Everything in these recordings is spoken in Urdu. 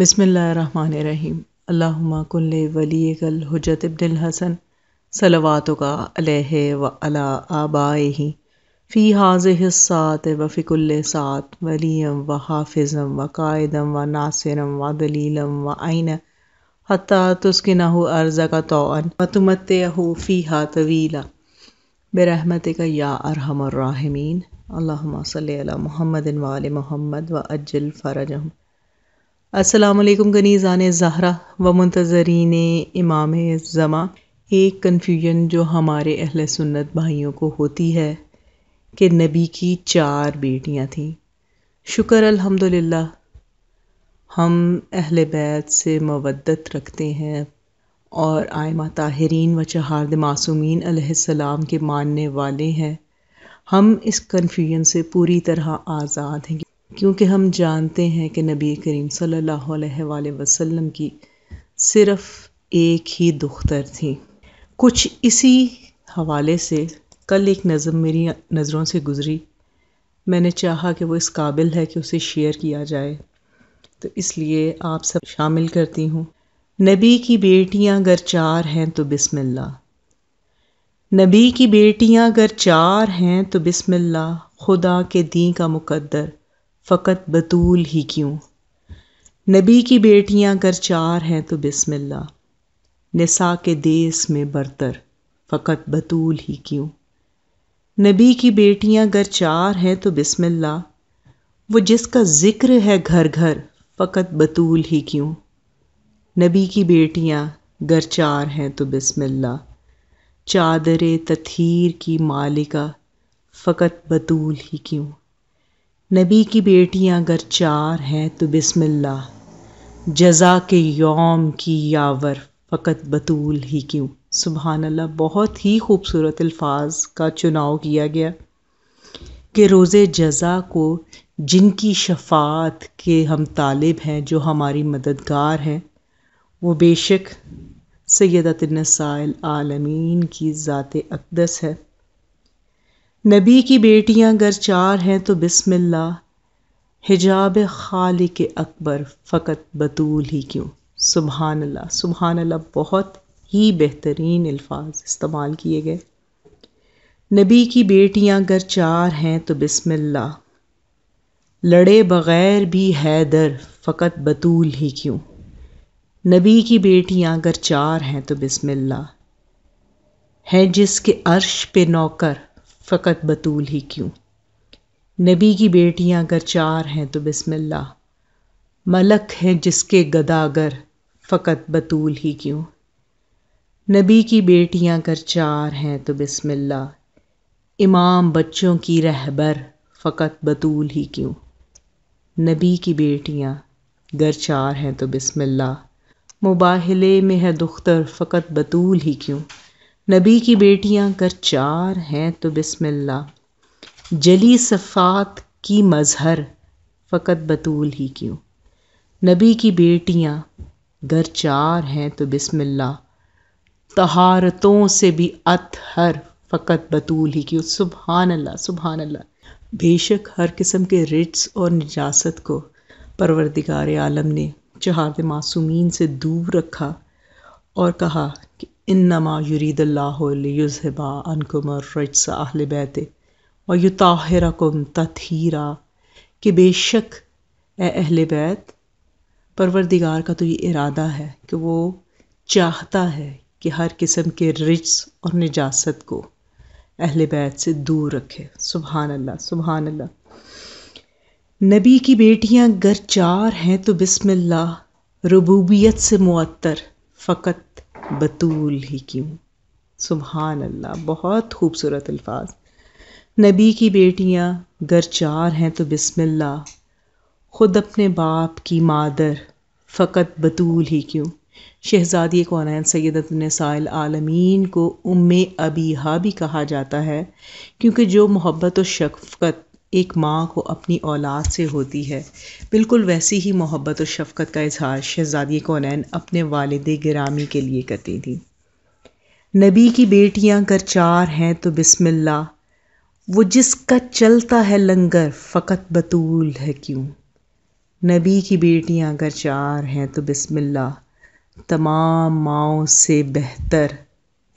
بسم اللہ الرحمن الرحیم اللہم کن لے ولی گل حجت ابن الحسن صلواتو کا علیہ و علی آبائی فی حاضح السات و فی کل سات ولیم و حافظم و قائدم و ناصرم و دلیلم و عینہ حتی تسکنہ ارزا کا توعن و تمتیہو فیہا طویلا برحمتکا یا ارحم الراحمین اللہم صلی علی محمد و علی محمد و اجل فرجہم السلام علیکم گنیزان زہرا و منتظرین امام زماں ایک کنفیوژن جو ہمارے اہل سنت بھائیوں کو ہوتی ہے کہ نبی کی چار بیٹیاں تھیں شکر الحمد للہ ہم اہل بیت سے مودت رکھتے ہیں اور آئمہ طاہرین و چہارد معصومین علیہ السلام کے ماننے والے ہیں ہم اس کنفیوژن سے پوری طرح آزاد ہیں کیونکہ ہم جانتے ہیں کہ نبی کریم صلی اللہ علیہ وآلہ وسلم کی صرف ایک ہی دختر تھیں کچھ اسی حوالے سے کل ایک نظم میری نظروں سے گزری میں نے چاہا کہ وہ اس قابل ہے کہ اسے شیئر کیا جائے تو اس لیے آپ سب شامل کرتی ہوں نبی کی بیٹیاں اگر چار ہیں تو بسم اللہ نبی کی بیٹیاں اگر چار ہیں تو بسم اللہ خدا کے دین کا مقدر فقط بطول ہی کیوں نبی کی بیٹیاں اگر چار ہیں تو بسم اللہ نسا کے دیس میں برتر فقط بطول ہی کیوں نبی کی بیٹیاں اگر چار ہیں تو بسم اللہ وہ جس کا ذکر ہے گھر گھر فقط بطول ہی کیوں نبی کی بیٹیاں گر چار ہیں تو بسم اللہ چادر تطہیر کی مالکہ فقط بطول ہی کیوں نبی کی بیٹیاں اگر چار ہیں تو بسم اللہ جزا کے یوم کی یاور فقط بطول ہی کیوں سبحان اللہ بہت ہی خوبصورت الفاظ کا چناؤ کیا گیا کہ روز جزا کو جن کی شفاعت کے ہم طالب ہیں جو ہماری مددگار ہیں وہ بے شک سیدت النسائل عالمین کی ذات اقدس ہے نبی کی بیٹیاں اگر چار ہیں تو بسم اللہ حجاب خالق اکبر فقط بطول ہی کیوں سبحان اللہ سبحان اللہ بہت ہی بہترین الفاظ استعمال کیے گئے نبی کی بیٹیاں اگر چار ہیں تو بسم اللہ لڑے بغیر بھی حیدر فقط بطول ہی کیوں نبی کی بیٹیاں اگر چار ہیں تو بسم اللہ ہیں جس کے عرش پہ نوکر فقط بطول ہی کیوں نبی کی بیٹیاں اگر چار ہیں تو بسم اللہ ملک ہیں جس کے گدا گر بطول ہی کیوں نبی کی بیٹیاں اگر چار ہیں تو بسم اللہ امام بچوں کی رہبر فقط بطول ہی کیوں نبی کی بیٹیاں گر چار ہیں تو بسم اللہ مباحلے میں ہے دختر فقط بطول ہی کیوں نبی کی بیٹیاں کر چار ہیں تو بسم اللہ جلی صفات کی مظہر فقط بطول ہی کیوں نبی کی بیٹیاں گر چار ہیں تو بسم اللہ تہارتوں سے بھی عط ہر بطول ہی کیوں سبحان اللہ سبحان اللہ بے شک ہر قسم کے رٹس اور نجاست کو پروردگار عالم نے چہارت معصومین سے دور رکھا اور کہا انما یرید اللہ علیہبا انکم الرجس اہل بیت و یطاہرکم تطہیرا کہ بے شک اے اہل بیت پروردگار کا تو یہ ارادہ ہے کہ وہ چاہتا ہے کہ ہر قسم کے رجس اور نجاست کو اہل بیت سے دور رکھے سبحان اللہ سبحان اللہ نبی کی بیٹیاں گر چار ہیں تو بسم اللہ ربوبیت سے معطر فقط بطول ہی کیوں سبحان اللہ بہت خوبصورت الفاظ نبی کی بیٹیاں گر چار ہیں تو بسم اللہ خود اپنے باپ کی مادر فقط بطول ہی کیوں شہزادی کونین سیدت النسائل عالمین کو ام ابیہا بھی کہا جاتا ہے کیونکہ جو محبت و شفقت ایک ماں کو اپنی اولاد سے ہوتی ہے بالکل ویسی ہی محبت اور شفقت کا اظہار شہزادی کونین اپنے والد گرامی کے لیے کرتی تھی نبی کی بیٹیاں اگر چار ہیں تو بسم اللہ وہ جس کا چلتا ہے لنگر فقط بطول ہے کیوں نبی کی بیٹیاں اگر چار ہیں تو بسم اللہ تمام ماؤں سے بہتر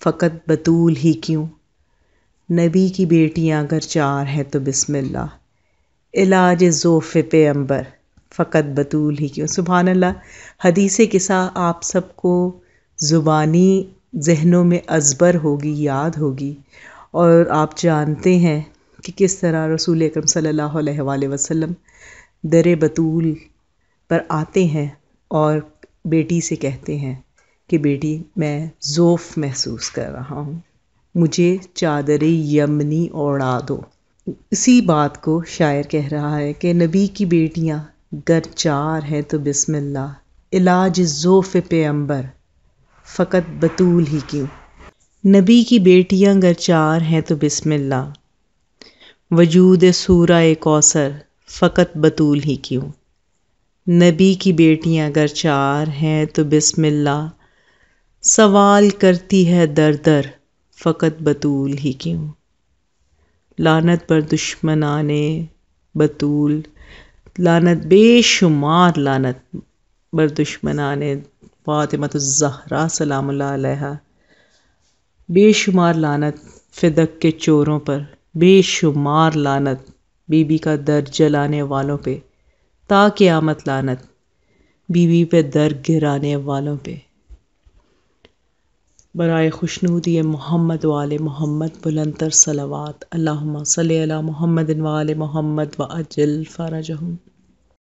فقط بطول ہی کیوں نبی کی بیٹیاں اگر چار ہیں تو بسم اللہ علاج ذوف امبر فقط بطول ہی کیوں سبحان اللہ حدیث کسا آپ سب کو زبانی ذہنوں میں ازبر ہوگی یاد ہوگی اور آپ جانتے ہیں کہ کس طرح رسول اکرم صلی اللہ علیہ وآلہ وسلم در بطول پر آتے ہیں اور بیٹی سے کہتے ہیں کہ بیٹی میں ذوف محسوس کر رہا ہوں مجھے چادر یمنی اوڑا دو اسی بات کو شاعر کہہ رہا ہے کہ نبی کی بیٹیاں گر چار ہیں تو بسم اللہ علاج ذوف پیمبر فقط بطول ہی کیوں نبی کی بیٹیاں گر چار ہیں تو بسم اللہ وجود سورہ کوثر فقط بطول ہی کیوں نبی کی بیٹیاں گر چار ہیں تو بسم اللہ سوال کرتی ہے در در فقط بطول ہی کیوں لانت پر دشمنان بطول لانت بے شمار لانت بر دشمنان فاطمت الظہرا سلام اللہ علیہ بے شمار لانت فدق کے چوروں پر بے شمار لانت بی بی کا در جلانے والوں پہ تا قیامت لانت بی بی پہ در گرانے والوں پہ برائے خوشنودی محمد وال محمد بلندر صلوات اللہ صلی علی محمد وال محمد و اجل فرجہم